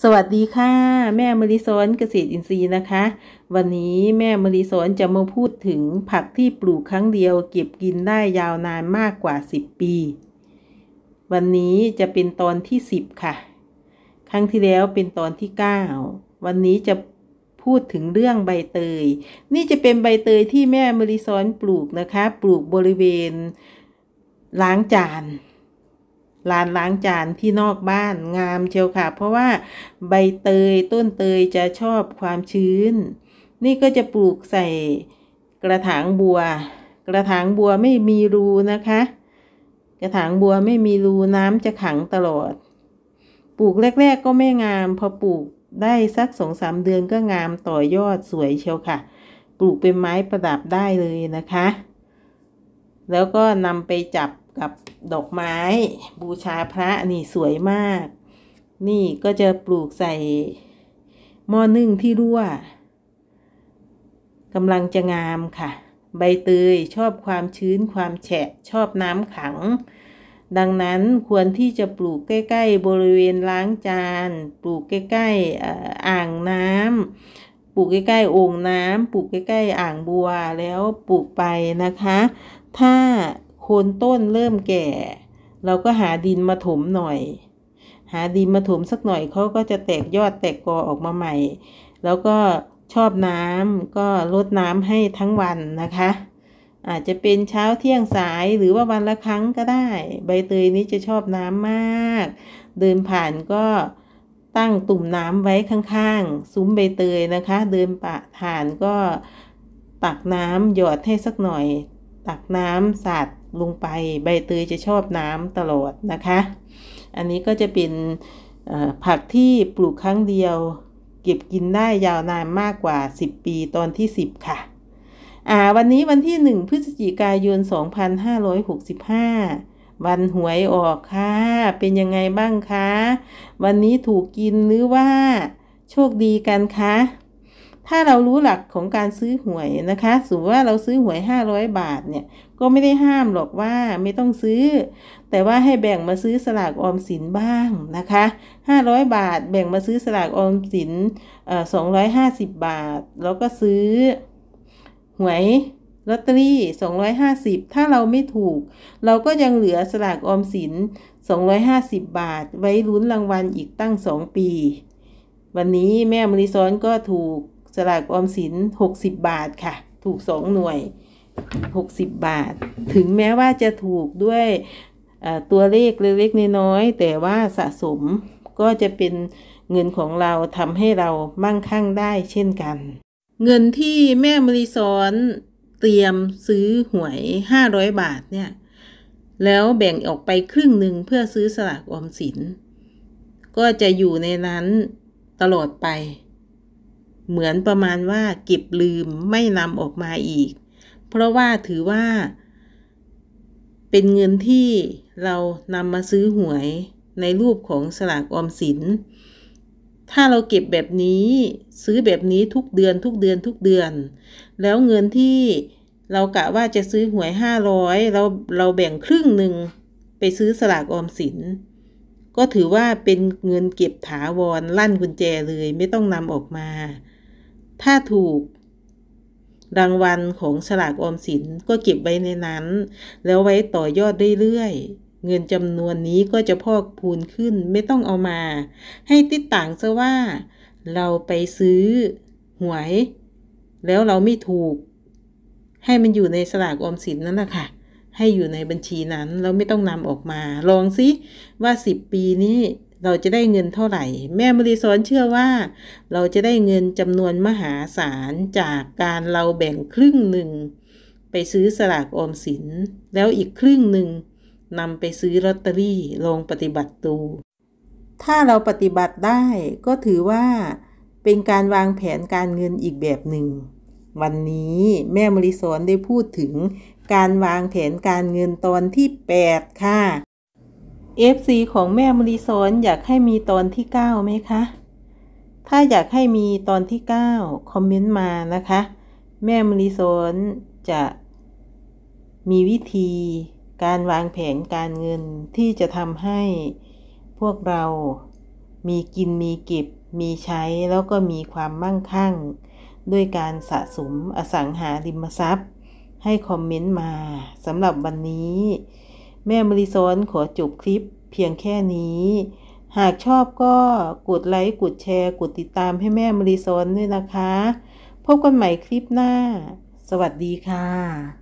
สวัสดีค่ะแม่มริซอนเกษตรอินทรีย์นะคะ วันนี้แม่มริซอนจะมาพูดถึงผักที่ปลูกครั้งเดียวเก็บกินได้ยาวนานมากกว่า 10 ปี วันนี้จะเป็นตอนที่10ค่ะครั้งที่แล้วเป็นตอนที่ 9 วันนี้จะพูดถึงเรื่องใบเตย นี่จะเป็นใบเตยที่แม่มริซอนปลูกนะคะ ปลูกบริเวณล้างจานลานล้างจานที่นอกบ้านงามเชียวค่ะ เพราะว่าใบเตยต้นเตยจะชอบความชื้น นี่ก็จะปลูกใส่กระถางบัว กระถางบัวไม่มีรูนะคะ กระถางบัวไม่มีรูน้ำจะขังตลอด ปลูกแรกๆก็ไม่งามพอปลูกได้สักสองสามเดือนก็งามต่อยอดสวยเชียวค่ะปลูกเป็นไม้ประดับได้เลยนะคะ แล้วก็นำไปจับกับดอกไม้ บูชาพระ นี่สวยมาก นี่ก็จะปลูกใส่ หม้อนึ่งที่รั่วกำลังจะงามค่ะ ใบเตยชอบความชื้นความแฉะชอบน้ำขัง ดังนั้นควรที่จะปลูกใกล้ๆบริเวณล้างจาน ปลูกใกล้ๆอ่างน้ำปลูกใกล้ๆโอ่งน้ำปลูกใกล้ๆอ่างบัวแล้วปลูกไปนะคะ ถ้าโคนต้นเริ่มแก่ เราก็หาดินมาถมหน่อย หาดินมาถมสักหน่อยเขาก็จะแตกยอดแตกกอออกมาใหม่ แล้วก็ชอบน้ำก็ลดน้ำให้ทั้งวันนะคะ อาจจะเป็นเช้าเที่ยงสายหรือว่าวันละครั้งก็ได้ ใบเตยนี้จะชอบน้ำมาก เดินผ่านก็ตั้งตุ่มน้ำไว้ข้างๆซุ้มใบเตยนะคะ เดินปะผ่านก็ตักน้ำหยอดให้สักหน่อย ตักน้ำสาดลงไปใบเตยจะชอบน้ำตลอดนะคะ อันนี้ก็จะเป็นผักที่ปลูกครั้งเดียว เก็บกินได้ยาวนานมากกว่า 10 ปีตอนที่ 10 ค่ะ อ่าวันนี้วันที่ 1 พฤศจิกายน 2565 วันหวยออกค่ะ เป็นยังไงบ้างคะ วันนี้ถูกกินหรือว่าโชคดีกันคะถ้าเรารู้หลักของการซื้อหวยนะคะ สมมติว่าเราซื้อหวย 500 บาทเนี่ย ก็ไม่ได้ห้ามหรอกว่าไม่ต้องซื้อ แต่ว่าให้แบ่งมาซื้อสลากออมสินบ้างนะคะ 500 บาทแบ่งมาซื้อสลากออมสินสองร้อยห้าสิบบาท แล้วก็ซื้อหวยลอตเตอรี่ 250 ถ้าเราไม่ถูก เราก็ยังเหลือสลากออมสิน 250 บาท ไว้ลุ้นรางวัลอีกตั้ง 2 ปี วันนี้แม่มริซ้อนก็ถูกสลากออมสิน60 บาทค่ะ ถูก 2 หน่วย 60 บาท ถึงแม้ว่าจะถูกด้วยตัวเลขเล็กๆน้อยๆ แต่ว่าสะสมก็จะเป็นเงินของเราทำให้เรามั่งคั่งได้เช่นกัน เงินที่แม่มริสอนเตรียมซื้อหวย 500 บาทเนี่ย แล้วแบ่งออกไปครึ่งหนึ่งเพื่อซื้อสลากออมสิน ก็จะอยู่ในนั้นตลอดไปเหมือนประมาณว่าเก็บลืมไม่นำออกมาอีกเพราะว่าถือว่า เป็นเงินที่เรานำมาซื้อหวยในรูปของสลากออมสินถ้าเราเก็บแบบนี้ซื้อแบบนี้ทุกเดือนทุกเดือนทุกเดือน แล้วเงินที่เรากะว่าจะซื้อหวยห้าร้อยเราเราแบ่งครึ่งหนึ่งไปซื้อสลากออมสินก็ถือว่าเป็นเงินเก็บถาวรลั่นกุญแจเลยไม่ต้องนำออกมา ถ้าถูกรางวัลของสลากออมสินก็เก็บไว้ในนั้น แล้วไว้ต่อยอดเรื่อยๆ เงินจำนวนนี้ก็จะพอกพูนขึ้นไม่ต้องเอามา ให้ติดต่างซะว่า เราไปซื้อหวย แล้วเราไม่ถูก ให้มันอยู่ในสลากออมสินนั่นแหละค่ะให้อยู่ในบัญชีนั้นเราไม่ต้องนำออกมา ลองซิว่า 10 ปีนี้เราจะได้เงินเท่าไหร่ แม่มริสอนเชื่อว่า เราจะได้เงินจำนวนมหาศาล จากการเราแบ่งครึ่งหนึ่งไปซื้อสลากออมสินแล้วอีกครึ่งหนึ่งนำไปซื้อลอตเตอรี่ลองปฏิบัติดูถ้าเราปฏิบัติได้ก็ถือว่า เป็นการวางแผนการเงินอีกแบบหนึ่งวันนี้แม่มริสอนได้พูดถึงการวางแผนการเงินตอนที่ 8 ค่ะ FC ของแม่มริซอนอยากให้มีตอนที่ 9 ไหมคะ ถ้าอยากให้มีตอนที่9คอมเมนต์มานะคะ แม่มริซอนจะมีวิธีการวางแผนการเงินที่จะทำให้ พวกเรามีกินมีเก็บ มีใช้แล้วก็มีความมั่งคั่ง ด้วยการสะสมอสังหาริมทรัพย์ให้คอมเมนต์มาสำหรับวันนี้ แม่มริซอนขอจบคลิปเพียงแค่นี้ หากชอบก็กดไลค์กดแชร์กดติดตามให้แม่มริซอนด้วยนะคะ พบกันใหม่คลิปหน้า สวัสดีค่ะ